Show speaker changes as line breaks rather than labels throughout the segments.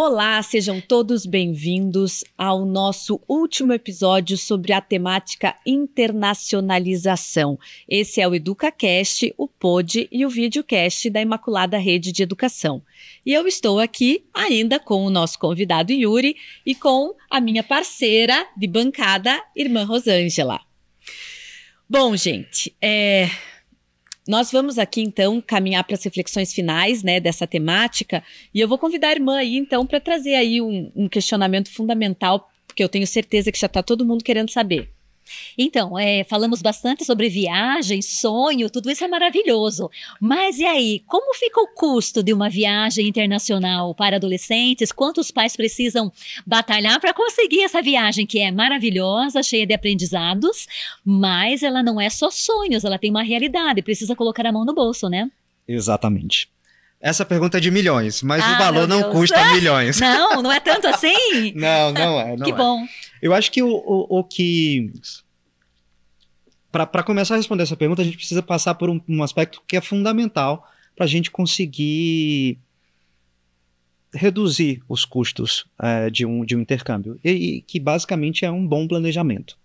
Olá, sejam todos bem-vindos ao nosso último episódio sobre a temática internacionalização. Esse é o EducaCast, o Pod e o VideoCast da Imaculada Rede de Educação. E eu estou aqui ainda com o nosso convidado Yuri e com a minha parceira de bancada, irmã Rosângela. Bom, gente, é, nós vamos aqui então caminhar para as reflexões finais, né, dessa temática, e eu vou convidar a irmã aí então para trazer aí um, um questionamento
fundamental, porque eu tenho certeza que já está todo mundo querendo saber. Então, é, falamos bastante sobre viagem, sonho, tudo isso é maravilhoso. Mas e aí, como fica o custo de uma viagem internacional para adolescentes? Quantos pais precisam batalhar para conseguir essa viagem que é maravilhosa, cheia de aprendizados, mas ela não é só sonhos, ela tem uma realidade, precisa colocar a mão no bolso, né?
Exatamente. Essa pergunta é de milhões, mas ah, o valor não custa milhões. Não, não é tanto assim? não, não é. Não que é. bom. Eu acho que o, o, o que. Para começar a responder essa pergunta, a gente precisa passar por um, um aspecto que é fundamental para a gente conseguir reduzir os custos é, de, um, de um intercâmbio, e, e, que basicamente é um bom planejamento.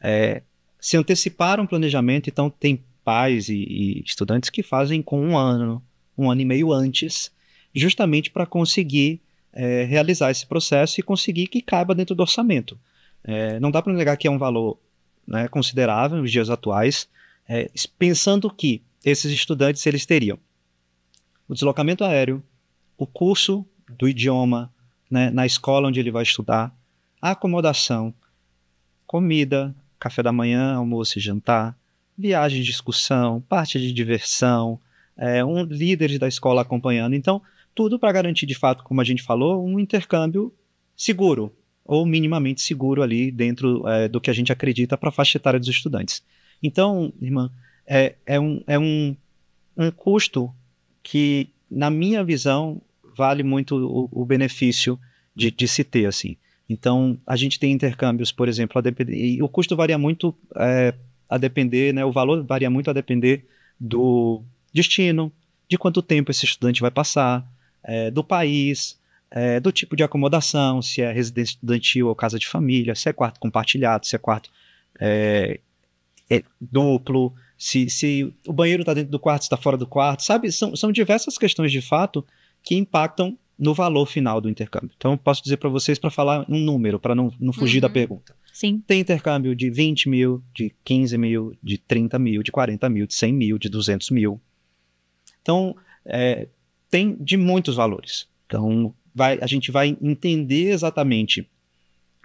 É, se antecipar um planejamento, então tem pais e, e, estudantes que fazem com um ano, um ano e meio antes, justamente para conseguir é, realizar esse processo e conseguir que caiba dentro do orçamento. É, não dá para negar que é um valor né, considerável nos dias atuais, é, pensando que esses estudantes eles teriam o deslocamento aéreo, o curso do idioma né, na escola onde ele vai estudar, a acomodação, comida, café da manhã, almoço e jantar, viagem de excursão, parte de diversão, é, um líder da escola acompanhando. Então, tudo para garantir, de fato, como a gente falou, um intercâmbio seguro, ou minimamente seguro ali dentro é, do que a gente acredita para a faixa etária dos estudantes. Então, irmã, é, é, um, é um, um custo que, na minha visão, vale muito o, o benefício de, de, se ter, assim. Então, a gente tem intercâmbios, por exemplo, depender, e o custo varia muito é, a depender, né, o valor varia muito a depender do destino, de quanto tempo esse estudante vai passar, é, do país, é, do tipo de acomodação, se é residência estudantil ou casa de família, se é quarto compartilhado, se é quarto é, é duplo, se, se o banheiro está dentro do quarto, está fora do quarto, sabe? São, são diversas questões de fato que impactam no valor final do intercâmbio. Então, eu posso dizer para vocês para falar um número, para não, não fugir uhum. da pergunta. Sim. Tem intercâmbio de 20 mil, de 15 mil, de 30 mil, de 40 mil, de 100 mil, de 200 mil. Então, é, tem de muitos valores. Então, vai, a gente vai entender exatamente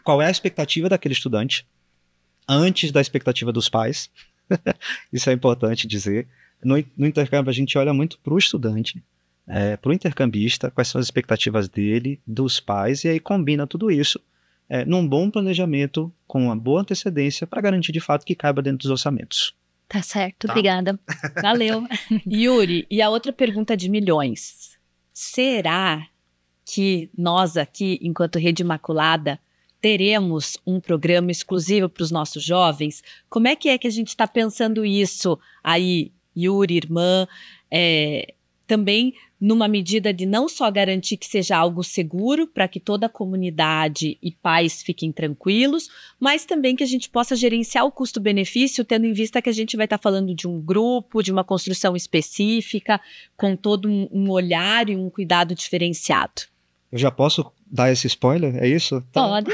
qual é a expectativa daquele estudante antes da expectativa dos pais. Isso é importante dizer. No, no, intercâmbio, a gente olha muito para o estudante, é, para o intercambista, quais são as expectativas dele, dos pais, e aí combina tudo isso é, num bom planejamento, com uma boa antecedência, para garantir de fato que caiba dentro dos orçamentos.
Tá certo, tá. obrigada. Valeu. Yuri, e a outra pergunta de milhões. Será que nós aqui, enquanto Rede Imaculada, teremos um programa exclusivo para os nossos jovens. Como é que é que a gente está pensando isso aí, Yuri, irmã? É, também numa medida de não só garantir que seja algo seguro para que toda a comunidade e pais fiquem tranquilos, mas também que a gente possa gerenciar o custo-benefício, tendo em vista que a gente vai estar tá falando de um grupo, de uma construção específica, com todo um, um olhar e um cuidado diferenciado.
Eu já posso dar esse spoiler? É isso? Tá. Pode.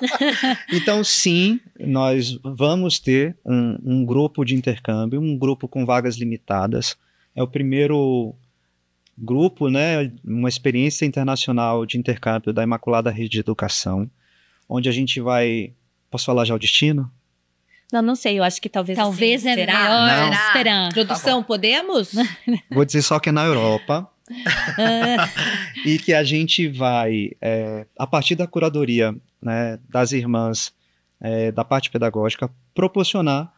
então, sim, nós vamos ter um, um, grupo de intercâmbio, um grupo com vagas limitadas. É o primeiro grupo, né, uma experiência internacional de intercâmbio da Imaculada Rede de Educação, onde a gente vai. Posso falar já o destino?
Não, não sei, eu acho que talvez. Talvez assim, é será? melhor. Não. Será? Produção, tá podemos?
Vou dizer só que é na Europa. e que a gente vai, é, a partir da curadoria né, das irmãs, é, da parte pedagógica, proporcionar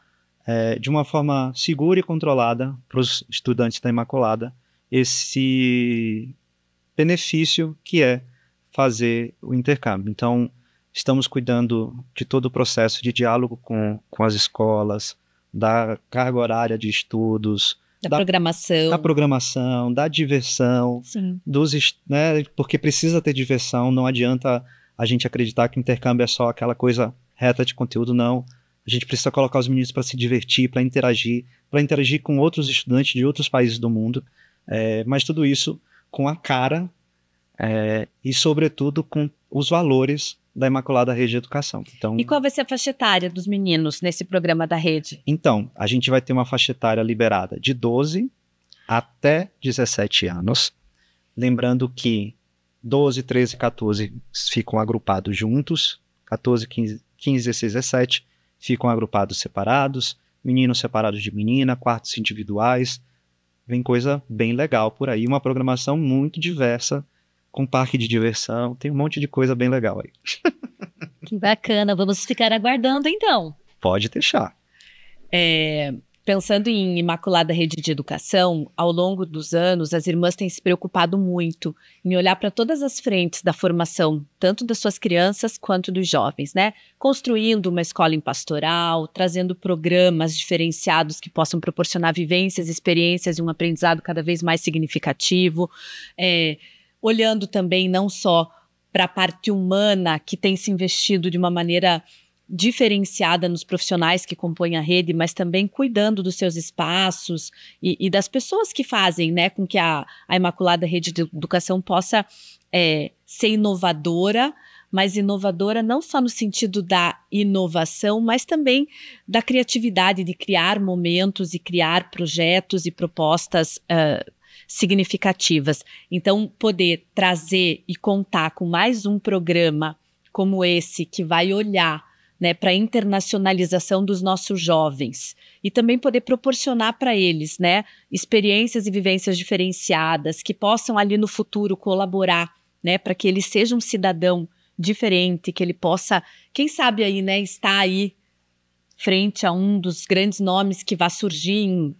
é, de uma forma segura e controlada para os estudantes da Imaculada esse benefício que é fazer o intercâmbio. Então, estamos cuidando de todo o processo de diálogo com, com as escolas, da carga horária de estudos, da, da, programação. Da programação, da diversão, Sim. dos, né, porque precisa ter diversão, não adianta a gente acreditar que intercâmbio é só aquela coisa reta de conteúdo, não. A gente precisa colocar os meninos para se divertir, para interagir, para interagir com outros estudantes de outros países do mundo, é, mas tudo isso com a cara é, e, sobretudo, com os valores da Imaculada Rede de Educação. Então, e qual
vai ser a faixa etária dos meninos nesse programa da rede?
Então, a gente vai ter uma faixa etária liberada de 12 até 17 anos. Lembrando que 12, 13 e 14 ficam agrupados juntos, 14, 15, 15 16, 17 ficam agrupados separados, meninos separados de menina, quartos individuais. Vem coisa bem legal por aí, uma programação muito diversa com parque de diversão, tem um monte de coisa bem legal aí.
que bacana, vamos ficar aguardando então.
Pode deixar.
É, pensando em Imaculada Rede de Educação, ao longo dos anos, as irmãs têm se preocupado muito em olhar para todas as frentes da formação, tanto das suas crianças quanto dos jovens, né? Construindo uma escola em pastoral, trazendo programas diferenciados que possam proporcionar vivências, experiências e um aprendizado cada vez mais significativo. É, olhando também não só para a parte humana, que tem se investido de uma maneira diferenciada nos profissionais que compõem a rede, mas também cuidando dos seus espaços e, e das pessoas que fazem né, com que a, a Imaculada Rede de Educação possa é, ser inovadora, mas inovadora não só no sentido da inovação, mas também da criatividade, de criar momentos e criar projetos e propostas uh, significativas. Então, poder trazer e contar com mais um programa como esse, que vai olhar né, para a internacionalização dos nossos jovens e também poder proporcionar para eles né, experiências e vivências diferenciadas que possam ali no futuro colaborar né, para que ele seja um cidadão diferente, que ele possa, quem sabe aí, né, estar aí frente a um dos grandes nomes que vá surgir em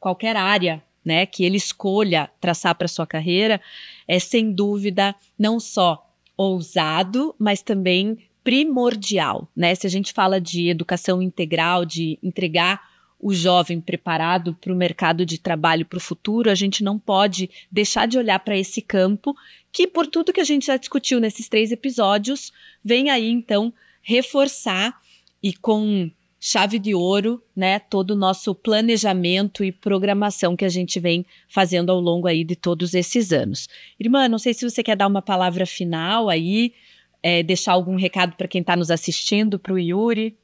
qualquer área né, que ele escolha traçar para sua carreira, é sem dúvida não só ousado, mas também primordial, né? Se a gente fala de educação integral, de entregar o jovem preparado para o mercado de trabalho para o futuro, a gente não pode deixar de olhar para esse campo que, por tudo que a gente já discutiu nesses três episódios, vem aí então reforçar e com chave de ouro, né, todo o nosso planejamento e programação que a gente vem fazendo ao longo aí de todos esses anos. Irmã, não sei se você quer dar uma palavra final aí, é, deixar
algum recado para quem está nos assistindo, para o Yuri.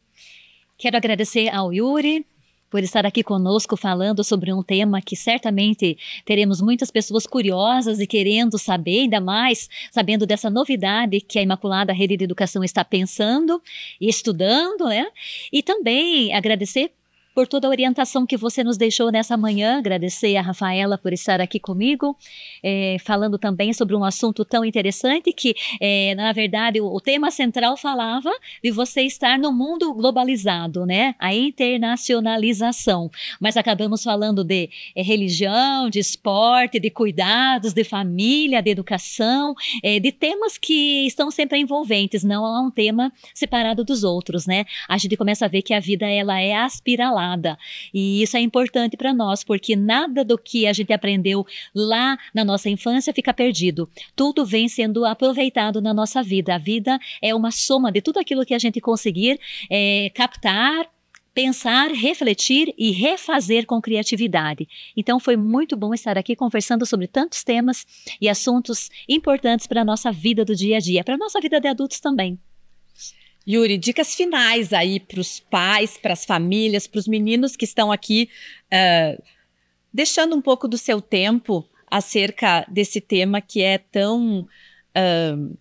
Quero agradecer ao Yuri por estar aqui conosco falando sobre um tema que certamente teremos muitas pessoas curiosas e querendo saber, ainda mais sabendo dessa novidade que a Imaculada Rede de Educação está pensando e estudando, né? E também agradecer por toda a orientação que você nos deixou nessa manhã. Agradecer a Rafaela por estar aqui comigo, é, falando também sobre um assunto tão interessante que, é, na verdade, o, o, tema central falava de você estar no mundo globalizado, né? A internacionalização. Mas acabamos falando de é, religião, de esporte, de cuidados, de família, de educação, de temas que estão sempre envolventes, não há um tema separado dos outros, né? A gente começa a ver que a vida ela é aspiralada nada. E isso é importante para nós, porque nada do que a gente aprendeu lá na nossa infância fica perdido. Tudo vem sendo aproveitado na nossa vida. A vida é uma soma de tudo aquilo que a gente conseguir é, captar, pensar, refletir e refazer com criatividade. Então foi muito bom estar aqui conversando sobre tantos temas e assuntos importantes para a nossa vida do dia a dia, para a nossa vida de adultos também. Yuri, dicas finais aí para os pais, para as famílias, para os
meninos que estão aqui, uh, deixando um pouco do seu tempo acerca desse tema que é tão uh,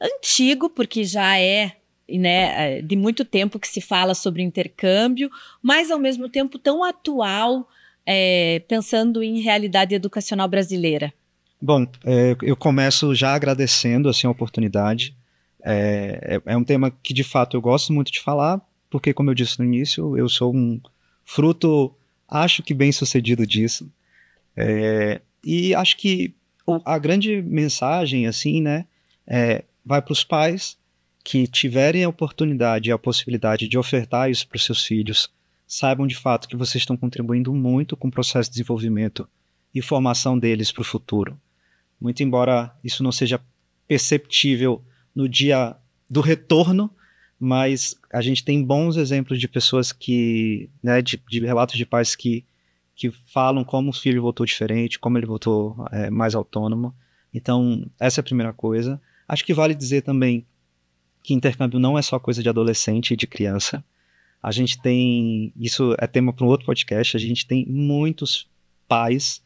antigo, porque já é né, eh, de muito tempo que se fala sobre intercâmbio, mas ao mesmo tempo tão atual, é, pensando em realidade educacional brasileira?
Bom, é, eu começo já agradecendo assim, a oportunidade. É, é, é um tema que de fato eu gosto muito de falar, porque, como eu disse no início, eu sou um fruto, acho que bem sucedido disso. É, e acho que a grande mensagem, assim, né, é, vai para os pais que tiverem a oportunidade e a possibilidade de ofertar isso para os seus filhos, saibam de fato que vocês estão contribuindo muito com o processo de desenvolvimento e formação deles para o futuro. Muito embora isso não seja perceptível no dia do retorno, mas a gente tem bons exemplos de pessoas que, né, de, de relatos de pais que, que falam como o filho voltou diferente, como ele voltou é, mais autônomo. Então, essa é a primeira coisa. Acho que vale dizer também que intercâmbio não é só coisa de adolescente e de criança. A gente tem, isso é tema para um outro podcast, a gente tem muitos pais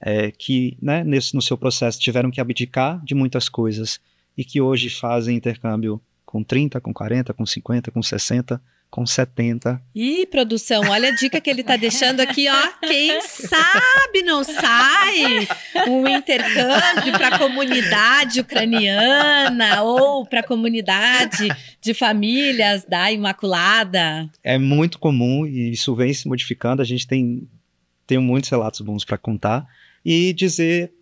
é, que, né, nesse, no seu processo, tiveram que abdicar de muitas coisas e que hoje fazem intercâmbio com 30, com 40, com 50, com 60 com 70.
Ih, produção, olha a dica que ele tá deixando aqui, ó. Quem sabe não sai um intercâmbio para a comunidade ucraniana ou para a comunidade de famílias da Imaculada.
É muito comum e isso vem se modificando. A gente tem, tem muitos relatos bons para contar e dizer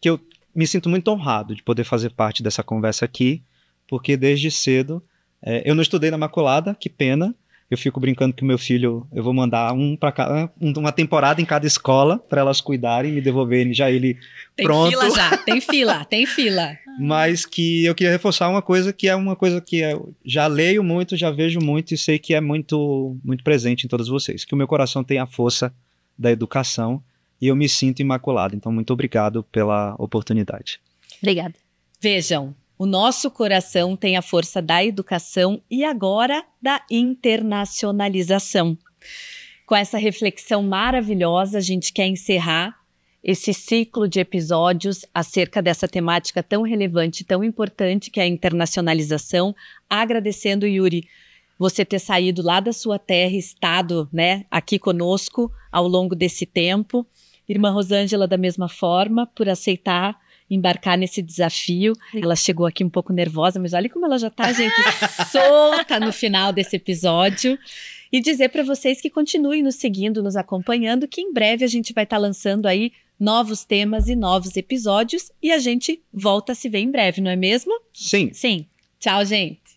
que eu me sinto muito honrado de poder fazer parte dessa conversa aqui, porque desde cedo é, eu não estudei na Maculada, que pena. Eu fico brincando que meu filho, eu vou mandar um para uma temporada em cada escola para elas cuidarem e me devolverem já ele tem pronto. Tem fila
já, tem fila, tem fila.
Mas que eu queria reforçar uma coisa que é uma coisa que eu já leio muito, já vejo muito e sei que é muito muito presente em todos vocês, que o meu coração tem a força da educação e eu me sinto imaculado. Então, muito obrigado pela oportunidade.
Obrigada. Vejam, o nosso coração tem a força da educação e agora da internacionalização. Com essa reflexão maravilhosa, a gente quer encerrar esse ciclo de episódios acerca dessa temática tão relevante, tão importante que é a internacionalização, agradecendo Yuri você ter saído lá da sua terra, estado, né, aqui conosco ao longo desse tempo. Irmã Rosângela, da mesma forma, por aceitar embarcar nesse desafio. Ela chegou aqui um pouco nervosa, mas olha como ela já está, gente, solta no final desse episódio. E dizer para vocês que continuem nos seguindo, nos acompanhando, que em breve a gente vai estar tá lançando aí novos temas e novos episódios e a gente volta a se ver em breve, não é mesmo? Sim. Sim. Tchau, gente.